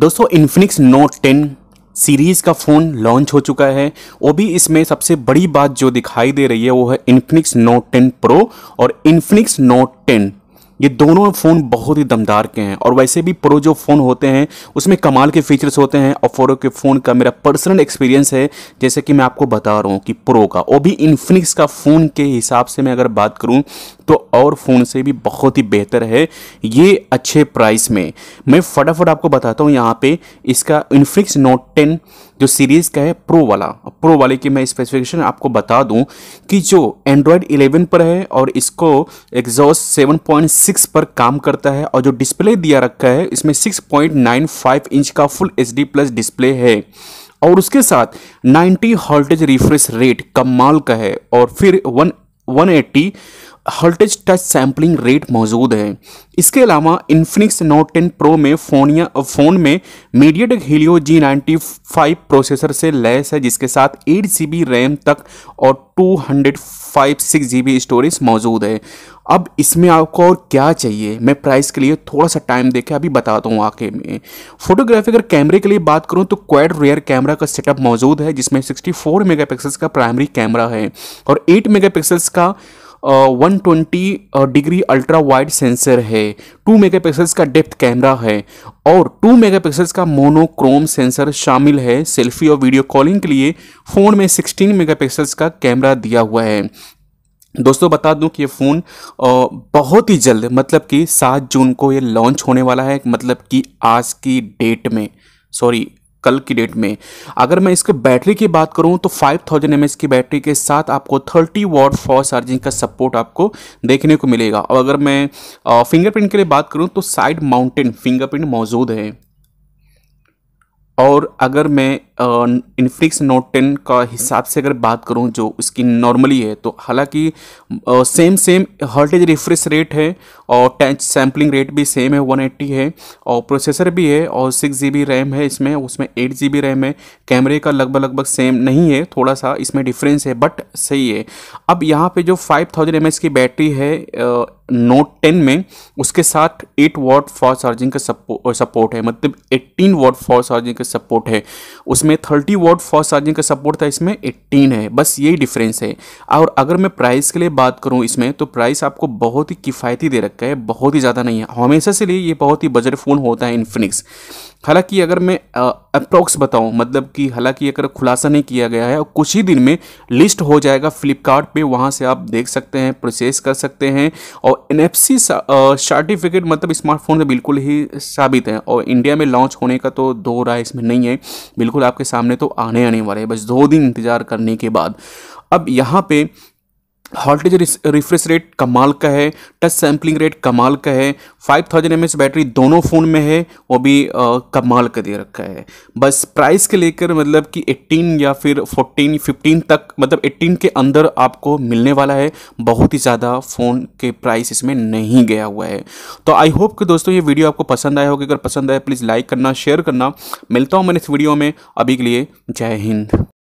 दोस्तों Infinix Note ten series का phone launch हो चुका है वो भी इसमें सबसे बड़ी बात जो दिखाई दे रही है वो है इन्फिनिक्स नोट टेन प्रो और इन्फिनिक्स नोट टेन ये दोनों फ़ोन बहुत ही दमदार के हैं और वैसे भी प्रो जो फ़ोन होते हैं उसमें कमाल के फीचर्स होते हैं और फोरो के फ़ोन का मेरा पर्सनल एक्सपीरियंस है जैसे कि मैं आपको बता रहा हूँ कि प्रो का वो भी इन्फिनिक्स का फ़ोन के हिसाब से मैं अगर बात करूँ तो और फ़ोन से भी बहुत ही बेहतर है ये अच्छे प्राइस में मैं फटाफट आपको बताता हूँ यहाँ पर इसका इन्फिनिक्स नोट टेन जो सीरीज़ का है प्रो वाला प्रो वाले की मैं स्पेसिफिकेशन आपको बता दूँ कि जो एंड्रॉयड 11 पर है और इसको एग्जॉस 7.6 सिक्स पर काम करता है और जो डिस्प्ले दिया रखा है इसमें six point nine five inch का full H D plus display है और उसके साथ नाइन्टी हॉल्टेज रिफ्रेश रेट कमाल का है और फिर one eighty hertz touch sampling rate मौजूद है इसके अलावा इन्फिनिक्स नोट टेन प्रो में फ़ोन या फ़ोन में MediaTek Helio G ninety five processor से लैस है जिसके साथ एट जी बी रैम तक और two hundred five six G B storage मौजूद है अब इसमें आपको और क्या चाहिए मैं प्राइस के लिए थोड़ा सा टाइम देकर अभी बताता हूँ आके में फोटोग्राफी अगर कैमरे के लिए बात करूँ तो क्वेड रेयर कैमरा का सेटअप मौजूद है जिसमें सिक्सटी मेगा पिक्सल्स का प्राइमरी कैमरा है और मेगा पिक्सल्स का one twenty degree ultra wide sensor है टू पिक्सल्स का डेप्थ कैमरा है और टू पिक्सल्स का मोनोक्रोम सेंसर शामिल है सेल्फी और वीडियो कॉलिंग के लिए फ़ोन में सिक्सटीन पिक्सल्स का कैमरा दिया हुआ है दोस्तों बता दूं कि ये फ़ोन बहुत ही जल्द मतलब कि सात जून को ये लॉन्च होने वाला है मतलब कि आज की डेट में सॉरी कल की डेट में अगर मैं इसके बैटरी की बात करूं तो 5000 थाउजेंड की बैटरी के साथ आपको 30 वॉट फॉर चार्जिंग का सपोर्ट आपको देखने को मिलेगा और अगर मैं फिंगरप्रिंट के लिए बात करूं तो साइड माउंटेन फिंगरप्रिंट मौजूद है और अगर मैं इनफ्लिक्स नोट टेन का हिसाब से अगर बात करूं जो उसकी नॉर्मली है तो हालांकि same same hertz refresh rate है और टैच सैम्पलिंग रेट भी सेम है 180 है और प्रोसेसर भी है और सिक्स जी रैम है इसमें उसमें एट जी रैम है कैमरे का लगभग लगभग सेम नहीं है थोड़ा सा इसमें डिफरेंस है बट सही है अब यहाँ पर जो फाइव थाउजेंड की बैटरी है आ, नोट टेन में उसके साथ एट वाट फॉर चार्जिंग का सपोर्ट है मतलब एट्टीन वॉट फॉर चार्जिंग का सपोर्ट है उसमें थर्टी वॉट फॉर चार्जिंग का सपोर्ट था इसमें एट्टीन है बस यही डिफरेंस है और अगर मैं प्राइस के लिए बात करूँ इसमें तो प्राइस आपको बहुत ही किफ़ायती दे रखा है बहुत ही ज़्यादा नहीं है हमेशा से लिए ये बहुत ही बजट फ़ोन होता है इन्फिनिक्स हालांकि अगर मैं अप्रोक्स बताऊं मतलब कि हालांकि अगर खुलासा नहीं किया गया है और कुछ ही दिन में लिस्ट हो जाएगा फ्लिपकार्ट पे वहाँ से आप देख सकते हैं प्रोसेस कर सकते हैं और एन एफ सी सर्टिफिकेट मतलब स्मार्टफोन में बिल्कुल ही साबित है और इंडिया में लॉन्च होने का तो दो राय इसमें नहीं है बिल्कुल आपके सामने तो आने आने वाले हैं बस दो दिन इंतज़ार करने के बाद अब यहाँ पे हॉल्टेज रिफ्रेश रेट कमाल का है टच सैम्पलिंग रेट कमाल का है 5000 थाउजेंड बैटरी दोनों फ़ोन में है वो भी आ, कमाल का दे रखा है बस प्राइस के लेकर मतलब कि 18 या फिर 14 15 तक मतलब 18 के अंदर आपको मिलने वाला है बहुत ही ज़्यादा फ़ोन के प्राइस इसमें नहीं गया हुआ है तो आई होप कि दोस्तों ये वीडियो आपको पसंद आया होगा अगर पसंद आया प्लीज़ लाइक करना शेयर करना मिलता हूँ मैंने इस वीडियो में अभी के लिए जय हिंद